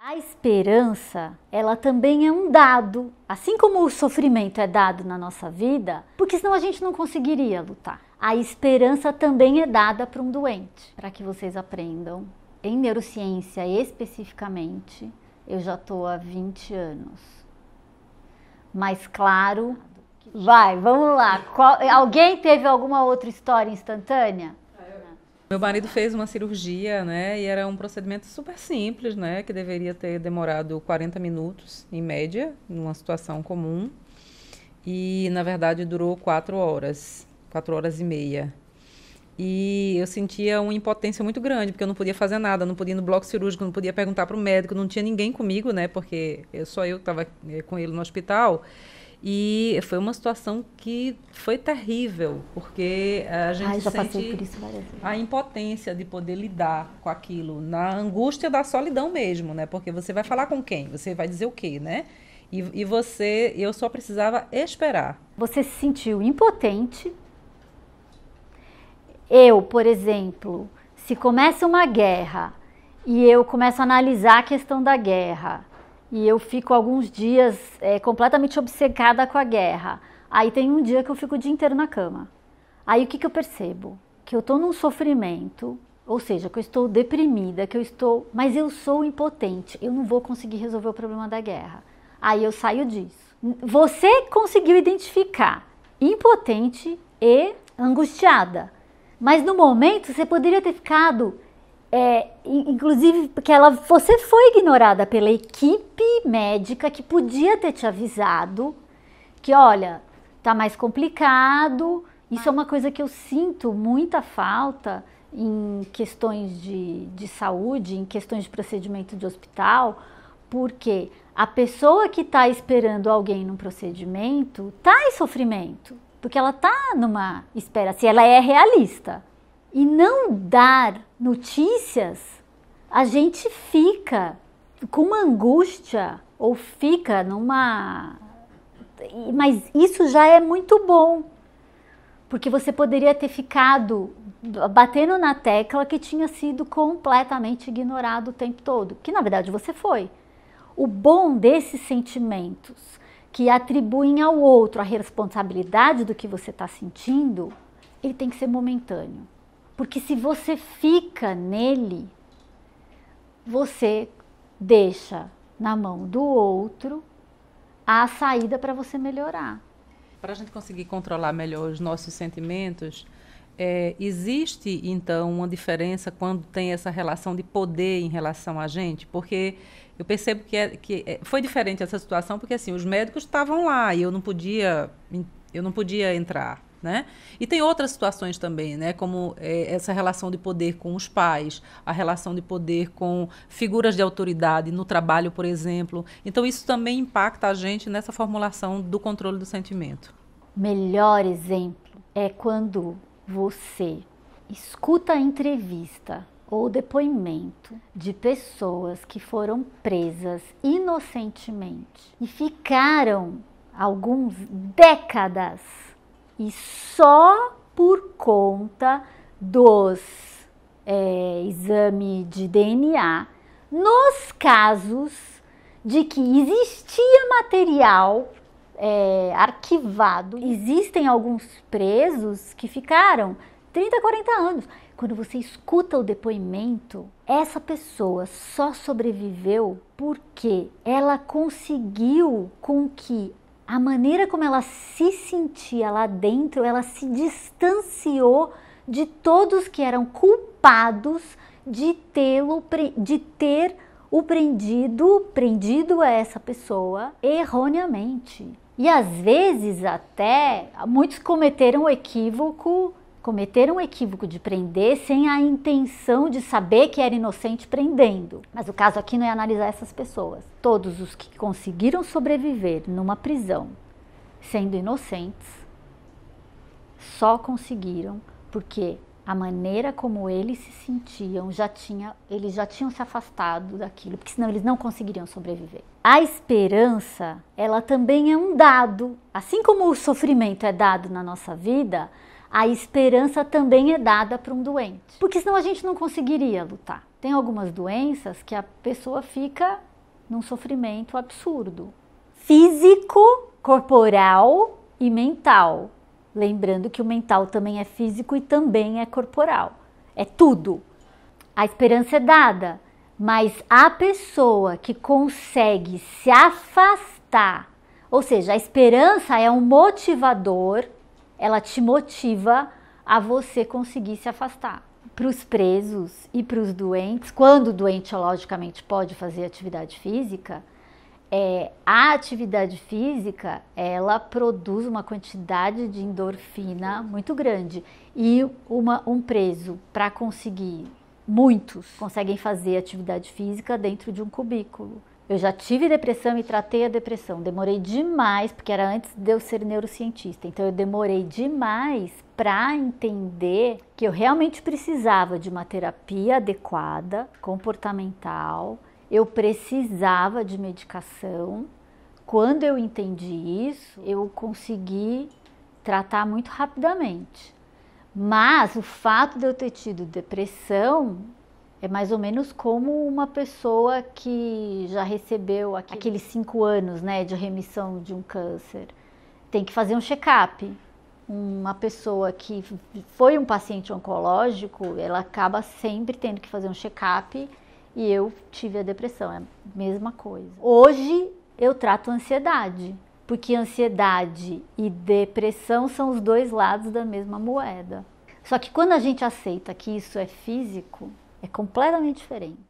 A esperança, ela também é um dado, assim como o sofrimento é dado na nossa vida, porque senão a gente não conseguiria lutar. A esperança também é dada para um doente, para que vocês aprendam. Em neurociência especificamente, eu já estou há 20 anos. Mas claro, vai, vamos lá. Qual, alguém teve alguma outra história instantânea? Meu marido fez uma cirurgia, né? E era um procedimento super simples, né? Que deveria ter demorado 40 minutos, em média, numa situação comum. E, na verdade, durou 4 horas, 4 horas e meia. E eu sentia uma impotência muito grande, porque eu não podia fazer nada, não podia ir no bloco cirúrgico, não podia perguntar para o médico, não tinha ninguém comigo, né? Porque eu, só eu estava eh, com ele no hospital. E foi uma situação que foi terrível, porque eh, a gente Ai, sente isso, a impotência de poder lidar com aquilo, na angústia da solidão mesmo, né? Porque você vai falar com quem? Você vai dizer o quê, né? E, e você, eu só precisava esperar. Você se sentiu impotente. Eu, por exemplo, se começa uma guerra e eu começo a analisar a questão da guerra, e eu fico alguns dias é, completamente obcecada com a guerra. Aí tem um dia que eu fico o dia inteiro na cama. Aí o que, que eu percebo? Que eu estou num sofrimento, ou seja, que eu estou deprimida, que eu estou. Mas eu sou impotente, eu não vou conseguir resolver o problema da guerra. Aí eu saio disso. Você conseguiu identificar impotente e angustiada. Mas no momento você poderia ter ficado é, inclusive, porque ela, você foi ignorada pela equipe médica que podia ter te avisado que, olha, tá mais complicado. Isso é uma coisa que eu sinto muita falta em questões de, de saúde, em questões de procedimento de hospital, porque a pessoa que está esperando alguém num procedimento está em sofrimento, porque ela está numa espera, se ela é realista e não dar notícias, a gente fica com uma angústia ou fica numa. Mas isso já é muito bom, porque você poderia ter ficado batendo na tecla que tinha sido completamente ignorado o tempo todo, que na verdade você foi. O bom desses sentimentos que atribuem ao outro a responsabilidade do que você está sentindo, ele tem que ser momentâneo. Porque se você fica nele, você deixa na mão do outro a saída para você melhorar. Para a gente conseguir controlar melhor os nossos sentimentos, é, existe então uma diferença quando tem essa relação de poder em relação a gente? Porque eu percebo que, é, que é, foi diferente essa situação, porque assim, os médicos estavam lá e eu não podia, eu não podia entrar. Né? E tem outras situações também, né? como é, essa relação de poder com os pais, a relação de poder com figuras de autoridade no trabalho, por exemplo. Então, isso também impacta a gente nessa formulação do controle do sentimento. Melhor exemplo é quando você escuta a entrevista ou depoimento de pessoas que foram presas inocentemente e ficaram alguns décadas e só por conta dos é, exame de DNA nos casos de que existia material é, arquivado. Existem alguns presos que ficaram 30, 40 anos. Quando você escuta o depoimento, essa pessoa só sobreviveu porque ela conseguiu com que a maneira como ela se sentia lá dentro, ela se distanciou de todos que eram culpados de tê-lo de ter o prendido, prendido a essa pessoa erroneamente. E às vezes até muitos cometeram o equívoco cometeram um equívoco de prender sem a intenção de saber que era inocente prendendo. Mas o caso aqui não é analisar essas pessoas. Todos os que conseguiram sobreviver numa prisão sendo inocentes só conseguiram porque a maneira como eles se sentiam já tinha, eles já tinham se afastado daquilo, porque senão eles não conseguiriam sobreviver. A esperança, ela também é um dado, assim como o sofrimento é dado na nossa vida, a esperança também é dada para um doente. Porque senão a gente não conseguiria lutar. Tem algumas doenças que a pessoa fica num sofrimento absurdo físico, corporal e mental. Lembrando que o mental também é físico e também é corporal. É tudo. A esperança é dada, mas a pessoa que consegue se afastar, ou seja, a esperança é um motivador ela te motiva a você conseguir se afastar. Para os presos e para os doentes, quando o doente logicamente pode fazer atividade física, é, a atividade física ela produz uma quantidade de endorfina muito grande e uma, um preso para conseguir muitos conseguem fazer atividade física dentro de um cubículo eu já tive depressão e tratei a depressão. Demorei demais, porque era antes de eu ser neurocientista. Então eu demorei demais para entender que eu realmente precisava de uma terapia adequada, comportamental. Eu precisava de medicação. Quando eu entendi isso, eu consegui tratar muito rapidamente. Mas o fato de eu ter tido depressão é mais ou menos como uma pessoa que já recebeu aqueles cinco anos né, de remissão de um câncer. Tem que fazer um check-up. Uma pessoa que foi um paciente oncológico, ela acaba sempre tendo que fazer um check-up. E eu tive a depressão, é a mesma coisa. Hoje eu trato ansiedade, porque ansiedade e depressão são os dois lados da mesma moeda. Só que quando a gente aceita que isso é físico, é completamente diferente.